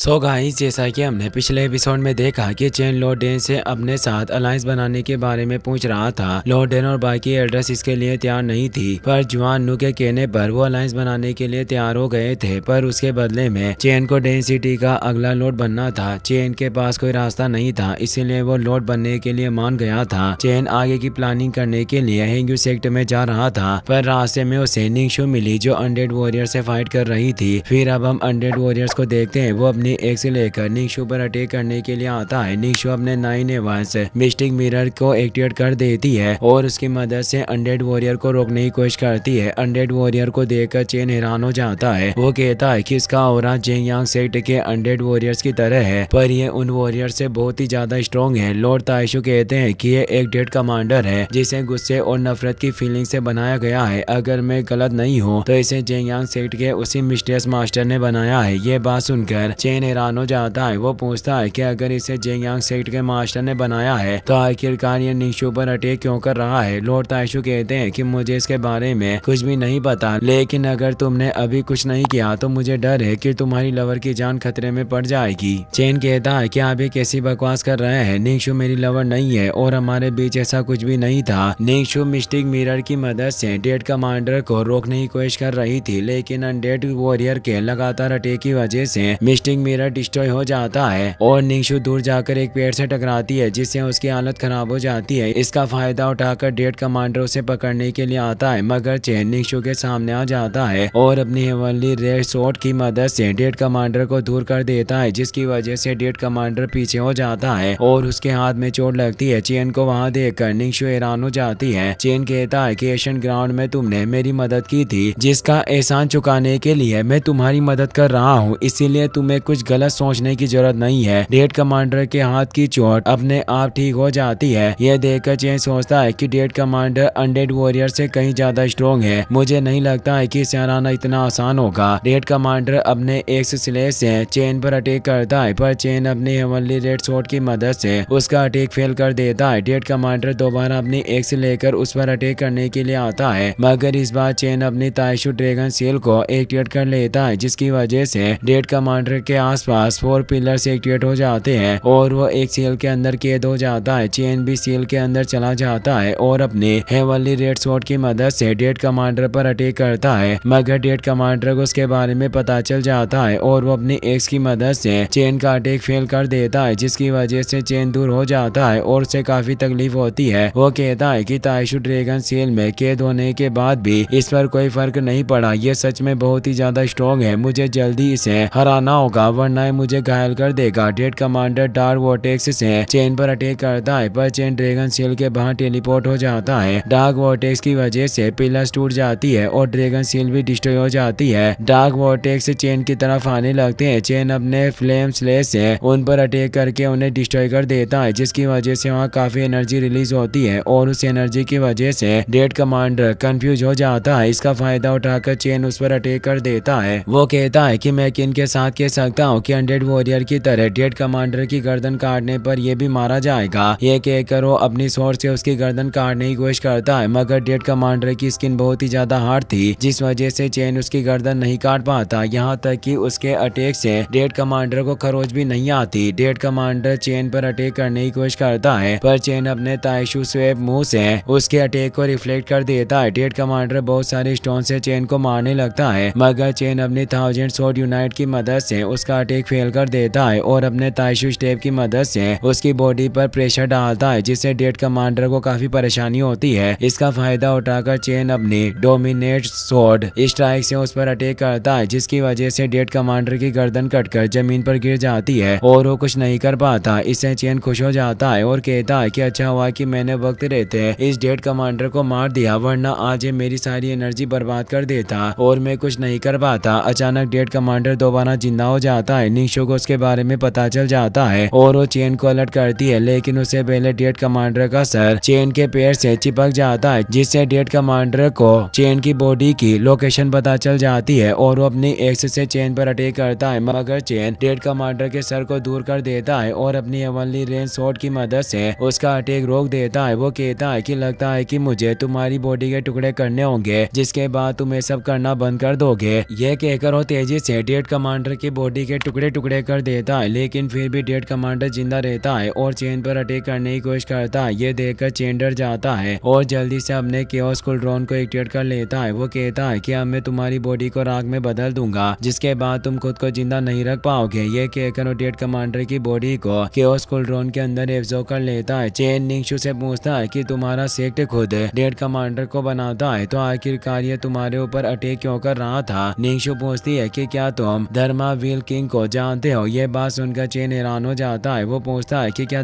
so guys जैसा कि हमने पिछले एपिसोड में देखा कि चेन लोडेन से अपने साथ अलायंस बनाने के बारे में पूछ रहा था लोडेन और बाकी एड्रेस इसके लिए तैयार नहीं थी पर जुआन नू के कहने पर वो अलायंस बनाने के लिए तैयार हो गए थे पर उसके बदले में चेन को डेन सिटी का अगला लोड बनना था चेन के पास कोई रास्ता नहीं था इसीलिए वो लोड बनने के लिए मान गया था चेन आगे की प्लानिंग करने के लिए हेंगू सेक्ट में जा रहा था पर रास्ते में उसे निंगशू मिली जो अंडेड वॉरियर से फाइट कर रही थी फिर अब हम अंडेड वॉरियर्स को देखते हैं वो अपनी अपने एक से लेकर निक्शु पर अटैक करने के लिए आता है निक्शु अपने नाइन एवास मिस्टिक मिरर को एक्टिवेट कर देती है और उसकी मदद से अंडेड वॉरियर को रोकने की कोशिश करती है अंडेड वॉरियर को कर चेन हैरान हो जाता है वो कहता है की इसका और जेंग सेक्ट सेट के अंडेड वॉरियर्स की तरह है पर ये उन वॉरियर से बहुत ही ज्यादा स्ट्रॉन्ग है लॉर्ड ताइशु कहते हैं कि ये एक डेड कमांडर है जिसे गुस्से और नफरत की फीलिंग से बनाया गया है अगर मैं गलत नहीं हूँ तो इसे जेंग सेक्ट सेट के उसी मिस्ट्रेस मास्टर ने बनाया है ये बात सुनकर चेन चेन हैरान हो जाता है वो पूछता है कि अगर इसे जेंग सेक्ट के मास्टर ने बनाया है तो आखिरकार ये निशु पर अटैक क्यों कर रहा है लॉर्ड ताइशु कहते हैं कि मुझे इसके बारे में कुछ भी नहीं पता लेकिन अगर तुमने अभी कुछ नहीं किया तो मुझे डर है की तुम्हारी लवर की जान खतरे में पड़ जाएगी चेन कहता है की अभी कैसी बकवास कर रहे हैं निशु मेरी लवर नहीं है और हमारे बीच ऐसा कुछ भी नहीं था निशु मिस्टिक मिरर की मदद से डेड कमांडर को रोकने की कोशिश कर रही थी लेकिन अनडेड वॉरियर के लगातार अटैक की वजह से मिस्टिक मेरा डिस्ट्रॉय हो जाता है और निंगशु दूर जाकर एक पेड़ से टकराती है जिससे उसकी हालत खराब हो जाती है इसका फायदा उठाकर डेट कमांडर उसे पकड़ने के लिए आता है मगर चेन निंगशु के सामने आ जाता है और अपनी हेवनली रेड शॉट की मदद से डेट कमांडर को दूर कर देता है जिसकी वजह से डेट कमांडर पीछे हो जाता है और उसके हाथ में चोट लगती है चेन को वहाँ देख कर निंगशु हैरान हो जाती है चेन कहता है की एशियन ग्राउंड में तुमने मेरी मदद की थी जिसका एहसान चुकाने के लिए मैं तुम्हारी मदद कर रहा हूँ इसीलिए तुम्हें कुछ गलत सोचने की जरूरत नहीं है डेट कमांडर के हाथ की चोट अपने आप ठीक हो जाती है यह देखकर चेन सोचता है कि डेट कमांडर अनडेड वॉरियर से कहीं ज्यादा स्ट्रॉन्ग है मुझे नहीं लगता है कि सहराना इतना आसान होगा डेट कमांडर अपने एक्स स्लेज से चेन पर अटैक करता है पर चेन अपने हेवनली रेड शॉट की मदद ऐसी उसका अटैक फेल कर देता है डेट कमांडर दोबारा अपनी एक्स लेकर उस पर अटैक करने के लिए आता है मगर इस बार चेन अपनी ताइशु ड्रैगन सेल को एक्टिवेट कर लेता है जिसकी वजह से डेट कमांडर के आसपास फोर पिलर्स एक्टिवेट हो जाते हैं और वो एक सील के अंदर कैद हो जाता है चेन भी सील के अंदर चला जाता है और अपने हेवली रेड शॉट की मदद से डेड कमांडर पर अटैक करता है मगर डेड कमांडर को उसके बारे में पता चल जाता है और वो अपने एक्स की मदद से चेन का अटैक फेल कर देता है जिसकी वजह से चेन दूर हो जाता है और उसे काफी तकलीफ होती है वो कहता है की ताइशु ड्रेगन सेल में कैद होने के बाद भी इस पर कोई फर्क नहीं पड़ा ये सच में बहुत ही ज्यादा स्ट्रॉन्ग है मुझे जल्दी इसे हराना होगा वरना मुझे घायल कर देगा डेड कमांडर डार्क वोटेक्स से चेन पर अटैक करता है पर चेन ड्रैगन सील के बाहर टेलीपोर्ट हो जाता है डार्क वोटेक्स की वजह से पिलर्स टूट जाती है और ड्रैगन सील भी डिस्ट्रॉय हो जाती है डार्क वोटेक्स चेन की तरफ आने लगते हैं चेन अपने फ्लेम स्लेस से उन पर अटैक करके उन्हें डिस्ट्रॉय कर देता है जिसकी वजह से वहाँ काफी एनर्जी रिलीज होती है और उस एनर्जी की वजह से डेड कमांडर कंफ्यूज हो जाता है इसका फायदा उठाकर चेन उस पर अटैक कर देता है वो कहता है की मैं किन के साथ कह सकता गांव के अंडेड वॉरियर की तरह डेड कमांडर की गर्दन काटने पर यह भी मारा जाएगा ये कहकर वो अपनी शोर से उसकी गर्दन काटने की कोशिश करता है मगर डेड कमांडर की स्किन बहुत ही ज्यादा हार्ड थी जिस वजह से चेन उसकी गर्दन नहीं काट पाता यहाँ तक की उसके अटैक से डेड कमांडर को खरोच भी नहीं आती डेड कमांडर चेन पर अटैक करने की कोशिश करता है पर चेन अपने तायशु स्वेब मुंह से उसके अटैक को रिफ्लेक्ट कर देता है डेड कमांडर बहुत सारे स्टोन से चेन को मारने लगता है मगर चेन अपनी थाउजेंड सोट यूनाइट की मदद से उसका उसका अटैक फेल कर देता है और अपने ताइशु स्टेप की मदद से उसकी बॉडी पर प्रेशर डालता है जिससे डेट कमांडर को काफी परेशानी होती है इसका फायदा उठाकर चेन अपनी डोमिनेट सोड स्ट्राइक से उस पर अटैक करता है जिसकी वजह से डेट कमांडर की गर्दन कटकर जमीन पर गिर जाती है और वो कुछ नहीं कर पाता इससे चेन खुश हो जाता है और कहता है कि अच्छा हुआ कि मैंने वक्त रहते इस डेट कमांडर को मार दिया वरना आज ये मेरी सारी एनर्जी बर्बाद कर देता और मैं कुछ नहीं कर पाता अचानक डेट कमांडर दोबारा जिंदा हो जाता जाता है निशो को उसके बारे में पता चल जाता है और वो चेन को अलर्ट करती है लेकिन उससे पहले डेट कमांडर का सर चेन के पेड़ से चिपक जाता है जिससे डेट कमांडर को चेन की बॉडी की लोकेशन पता चल जाती है और वो अपनी एक्स से चेन पर अटैक करता है मगर चेन डेट कमांडर के सर को दूर कर देता है और अपनी अवली रेन शॉट की मदद ऐसी उसका अटैक रोक देता है वो कहता है की लगता है की मुझे तुम्हारी बॉडी के टुकड़े करने होंगे जिसके बाद तुम्हें सब करना बंद कर दोगे ये कहकर वो तेजी से डेट कमांडर की बॉडी के टुकड़े टुकड़े कर देता है लेकिन फिर भी डेड कमांडर जिंदा रहता है और चेन पर अटैक करने की कोशिश करता है ये देखकर चेन डर जाता है और जल्दी से अपने केओस ड्रोन को एक्टिवेट कर लेता है वो कहता है कि अब मैं तुम्हारी बॉडी को राग में बदल दूंगा जिसके बाद तुम खुद को जिंदा नहीं रख पाओगे ये कहकर वो डेड कमांडर की बॉडी को केओस ड्रोन के अंदर एब्जॉर्व कर लेता है चेन निंगशु से पूछता है की तुम्हारा सेक्ट खुद डेड कमांडर को बनाता है तो आखिरकार ये तुम्हारे ऊपर अटैक क्यों कर रहा था निंगशु पूछती है की क्या तुम धर्मा व्हील किंग को जानते हो ये बात सुनकर चेन हैरान हो जाता है वो पूछता है की क्या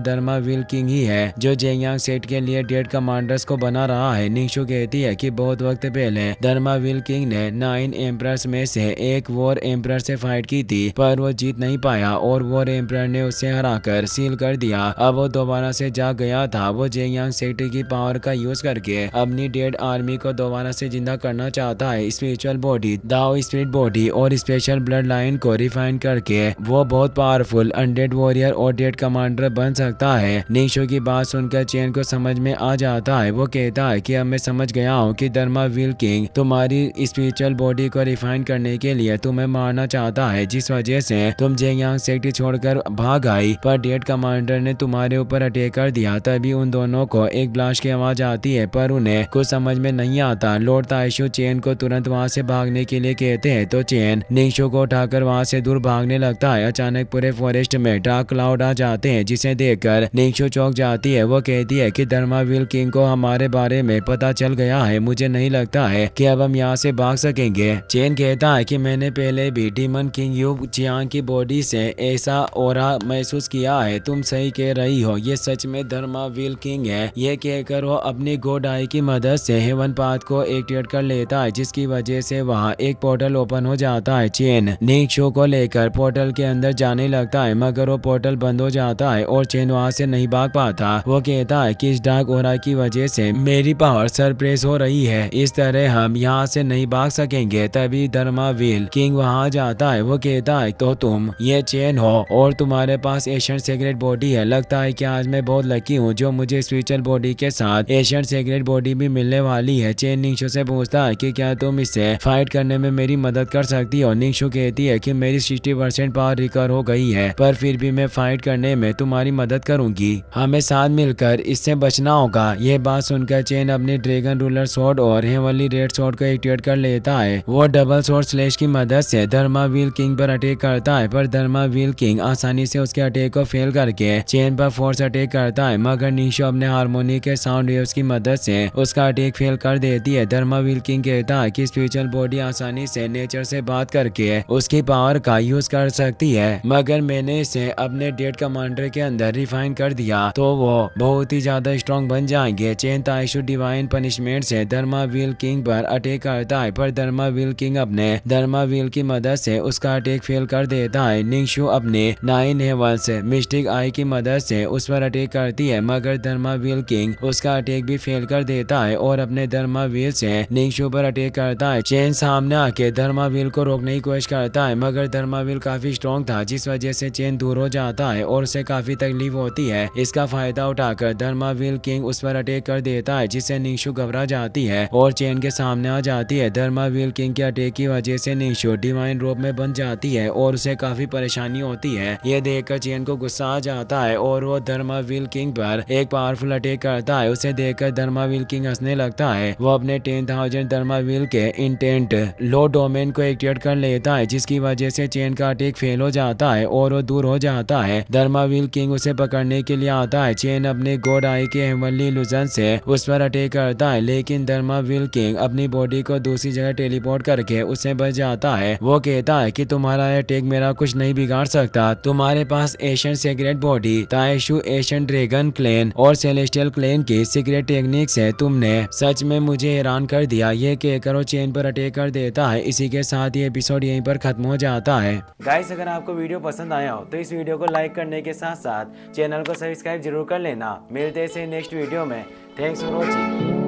विल किंग ही है जो जेयांग सेट के लिए डेड कमांडर्स को बना रहा है निशु कहती है की बहुत वक्त पहले धर्मा विल किंग ने नाइन एम्प्रस में से एक वॉर एम्प्र से फाइट की थी पर वो जीत नहीं पाया और वॉर एम्प्र ने उसे कर सील कर दिया अब वो दोबारा से जा गया था वो जेयांग सेट की पावर का यूज करके अपनी डेड आर्मी को दोबारा ऐसी जिंदा करना चाहता है spiritual body Dao spirit body और स्पेशल ब्लड लाइन को रिफाइन ज्वाइन करके वो बहुत पावरफुल अंडेड वॉरियर और डेड कमांडर बन सकता है निशो की बात सुनकर चेन को समझ में आ जाता है वो कहता है कि अब मैं समझ गया हूँ कि धर्मा विल किंग तुम्हारी स्पिरिचुअल बॉडी को रिफाइन करने के लिए तुम्हें मारना चाहता है जिस वजह से तुम जेयांग छोड़ छोड़कर भाग आई पर डेड कमांडर ने तुम्हारे ऊपर अटैक कर दिया तभी उन दोनों को एक ब्लास्ट की आवाज आती है पर उन्हें कुछ समझ में नहीं आता लॉर्ड ताइशो चेन को तुरंत वहाँ से भागने के लिए कहते हैं तो चेन निशो को उठाकर वहाँ से दूर भागने लगता है अचानक पूरे फॉरेस्ट में डार्क क्लाउड आ जाते हैं जिसे देखकर कर चौक जाती है वो कहती है कि धर्मावील किंग को हमारे बारे में पता चल गया है मुझे नहीं लगता है कि अब हम यहाँ से भाग सकेंगे चेन कहता है कि मैंने पहले भी डीमन किंग यू चियांग की बॉडी से ऐसा और महसूस किया है तुम सही कह रही हो ये सच में धर्मा विल किंग है ये कहकर वो अपनी गोडाई की मदद से हेवन पाथ को एक्टिवेट कर लेता है जिसकी वजह से वहाँ एक पोर्टल ओपन हो जाता है चेन नीक शो को लेकर देखकर पोर्टल के अंदर जाने लगता है मगर वो पोर्टल बंद हो जाता है और चेन वहाँ से नहीं भाग पाता वो कहता है कि इस डार्क ओरा की वजह से मेरी पावर सरप्रेस हो रही है इस तरह हम यहाँ से नहीं भाग सकेंगे तभी व्हील किंग वहाँ जाता है वो कहता है तो तुम ये चेन हो और तुम्हारे पास एशियन सिगरेट बॉडी है लगता है की आज मैं बहुत लकी हूँ जो मुझे स्पिरिचुअल बॉडी के साथ एशियन सिगरेट बॉडी भी मिलने वाली है चेन निंगशो से पूछता है की क्या तुम इसे फाइट करने में मेरी मदद कर सकती हो निंगशो कहती है की मेरी फिफ्टी परसेंट पावर रिकवर हो गई है पर फिर भी मैं फाइट करने में तुम्हारी मदद करूंगी हमें हाँ, साथ मिलकर इससे बचना होगा यह बात सुनकर चेन अपने ड्रैगन रूलर शॉर्ट और हेवली रेड शॉट को एक्टिवेट कर लेता है वो डबल शॉट स्लेश की मदद ऐसी धर्मा व्हील किंग पर अटैक करता है पर धर्मा व्हील किंग आसानी से उसके अटैक को फेल करके चेन पर फोर्स अटैक करता है मगर निशो अपने हारमोनी के साउंड वेव्स की मदद से उसका अटैक फेल कर देती है धर्मा व्हील किंग कहता है की स्पिरिचुअल बॉडी आसानी से नेचर से बात करके उसकी पावर का यूज यूज कर सकती है मगर मैंने इसे अपने डेट कमांडर के अंदर रिफाइन कर दिया तो वो बहुत ही ज्यादा स्ट्रॉन्ग बन जाएंगे चेन ताइशु डिवाइन पनिशमेंट से धर्मावील किंग पर अटैक करता है पर धर्मावील किंग अपने धर्मावील की मदद से उसका अटैक फेल कर देता है निंगशु अपने नाइन हेवन मिस्टिक आई की मदद से उस पर अटैक करती है मगर धर्मा धर्मावील किंग उसका अटैक भी फेल कर देता है और अपने धर्मावील से निंगशु पर अटैक करता है चेन सामने आके धर्मावील को रोकने की कोशिश करता है मगर धर्मा व्हील काफी स्ट्रॉन्ग था जिस वजह से चेन दूर हो जाता है और उसे काफी तकलीफ होती है इसका फायदा उठाकर धर्मा व्हील किंग उस पर अटैक कर देता है जिससे निशु घबरा जाती है और चेन के सामने आ जाती है धर्मा विल किंग के अटैक की वजह से निशु डिवाइन रोप में बन जाती है और उसे काफी परेशानी होती है ये देखकर चेन को गुस्सा आ जाता है और वो धर्मा व्हील किंग पर एक पावरफुल अटैक करता है उसे देखकर धर्मा व्हील किंग हंसने लगता है वो अपने टेन थाउजेंड धर्मा व्हील के इंटेंट लो डोमेन को एक्टिवेट कर लेता है जिसकी वजह से चेन का अटेक फेल हो जाता है और वो दूर हो जाता है धर्मावील किंग उसे पकड़ने के लिए आता है चेन अपने गोड आई के हेमली लुजन से उस पर अटैक करता है लेकिन धर्मावील किंग अपनी बॉडी को दूसरी जगह टेलीपोर्ट करके उससे बच जाता है वो कहता है की तुम्हारा अटैक मेरा कुछ नहीं बिगाड़ सकता तुम्हारे पास Asian secret body Taishu Asian dragon clan और सेलेस्टियल क्लेन की सीक्रेट टेक्निक से तुमने सच में मुझे हैरान कर दिया ये कहकर वो चेन पर अटैक कर देता है इसी के साथ ये एपिसोड यहीं पर खत्म हो जाता है गाइस अगर आपको वीडियो पसंद आया हो तो इस वीडियो को लाइक करने के साथ साथ चैनल को सब्सक्राइब जरूर कर लेना मिलते हैं नेक्स्ट वीडियो में थैंक्स फॉर वॉचिंग